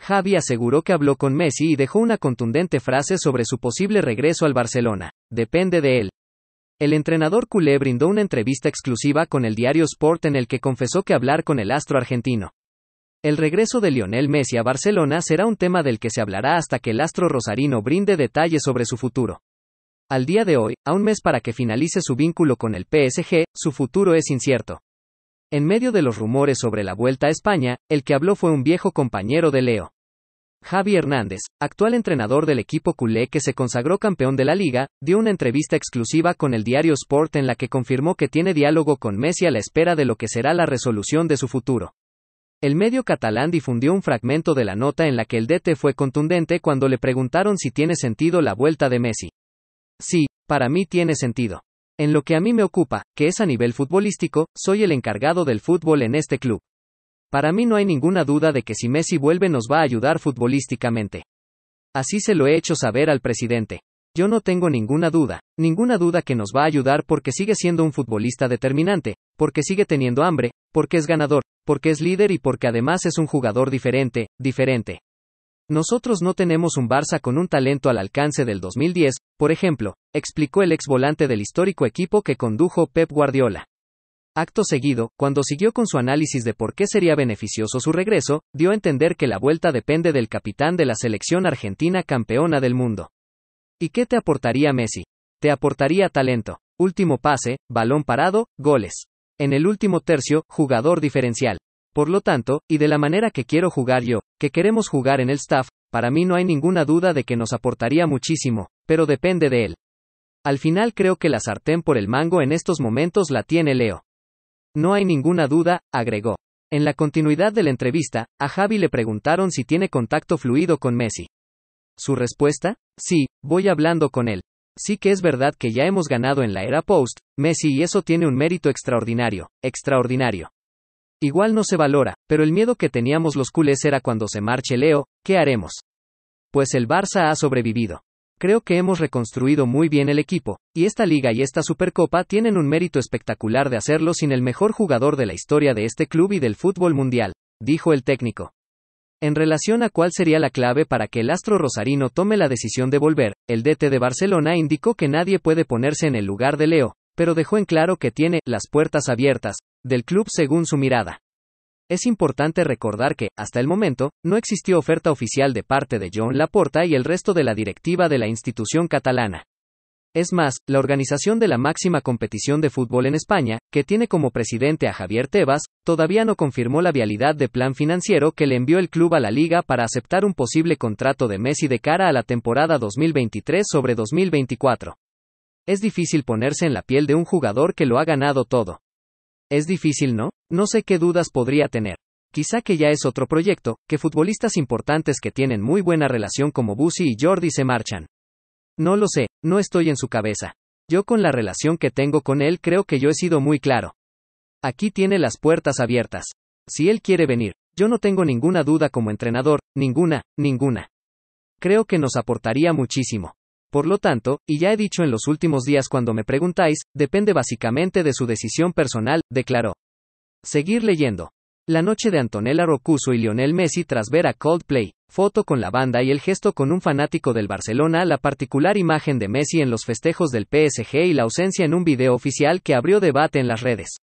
Javi aseguró que habló con Messi y dejó una contundente frase sobre su posible regreso al Barcelona. Depende de él. El entrenador culé brindó una entrevista exclusiva con el diario Sport en el que confesó que hablar con el astro argentino. El regreso de Lionel Messi a Barcelona será un tema del que se hablará hasta que el astro rosarino brinde detalles sobre su futuro. Al día de hoy, a un mes para que finalice su vínculo con el PSG, su futuro es incierto. En medio de los rumores sobre la vuelta a España, el que habló fue un viejo compañero de Leo. Javi Hernández, actual entrenador del equipo culé que se consagró campeón de la liga, dio una entrevista exclusiva con el diario Sport en la que confirmó que tiene diálogo con Messi a la espera de lo que será la resolución de su futuro. El medio catalán difundió un fragmento de la nota en la que el DT fue contundente cuando le preguntaron si tiene sentido la vuelta de Messi. Sí, para mí tiene sentido. En lo que a mí me ocupa, que es a nivel futbolístico, soy el encargado del fútbol en este club. Para mí no hay ninguna duda de que si Messi vuelve nos va a ayudar futbolísticamente. Así se lo he hecho saber al presidente. Yo no tengo ninguna duda, ninguna duda que nos va a ayudar porque sigue siendo un futbolista determinante, porque sigue teniendo hambre, porque es ganador, porque es líder y porque además es un jugador diferente, diferente. Nosotros no tenemos un Barça con un talento al alcance del 2010, por ejemplo, explicó el ex volante del histórico equipo que condujo Pep Guardiola. Acto seguido, cuando siguió con su análisis de por qué sería beneficioso su regreso, dio a entender que la vuelta depende del capitán de la selección argentina campeona del mundo. ¿Y qué te aportaría Messi? Te aportaría talento. Último pase, balón parado, goles. En el último tercio, jugador diferencial. Por lo tanto, y de la manera que quiero jugar yo, que queremos jugar en el staff, para mí no hay ninguna duda de que nos aportaría muchísimo, pero depende de él. Al final creo que la sartén por el mango en estos momentos la tiene Leo. No hay ninguna duda, agregó. En la continuidad de la entrevista, a Javi le preguntaron si tiene contacto fluido con Messi. Su respuesta, sí, voy hablando con él. Sí que es verdad que ya hemos ganado en la era post, Messi y eso tiene un mérito extraordinario, extraordinario. Igual no se valora, pero el miedo que teníamos los culés era cuando se marche Leo, ¿qué haremos? Pues el Barça ha sobrevivido. Creo que hemos reconstruido muy bien el equipo, y esta liga y esta Supercopa tienen un mérito espectacular de hacerlo sin el mejor jugador de la historia de este club y del fútbol mundial, dijo el técnico. En relación a cuál sería la clave para que el astro rosarino tome la decisión de volver, el DT de Barcelona indicó que nadie puede ponerse en el lugar de Leo, pero dejó en claro que tiene las puertas abiertas del club según su mirada. Es importante recordar que, hasta el momento, no existió oferta oficial de parte de John Laporta y el resto de la directiva de la institución catalana. Es más, la organización de la máxima competición de fútbol en España, que tiene como presidente a Javier Tebas, todavía no confirmó la vialidad de plan financiero que le envió el club a la liga para aceptar un posible contrato de Messi de cara a la temporada 2023 sobre 2024. Es difícil ponerse en la piel de un jugador que lo ha ganado todo. Es difícil, ¿no? No sé qué dudas podría tener. Quizá que ya es otro proyecto, que futbolistas importantes que tienen muy buena relación como Busi y Jordi se marchan. No lo sé, no estoy en su cabeza. Yo con la relación que tengo con él creo que yo he sido muy claro. Aquí tiene las puertas abiertas. Si él quiere venir, yo no tengo ninguna duda como entrenador, ninguna, ninguna. Creo que nos aportaría muchísimo. Por lo tanto, y ya he dicho en los últimos días cuando me preguntáis, depende básicamente de su decisión personal, declaró. Seguir leyendo. La noche de Antonella Rocuso y Lionel Messi tras ver a Coldplay, foto con la banda y el gesto con un fanático del Barcelona, la particular imagen de Messi en los festejos del PSG y la ausencia en un video oficial que abrió debate en las redes.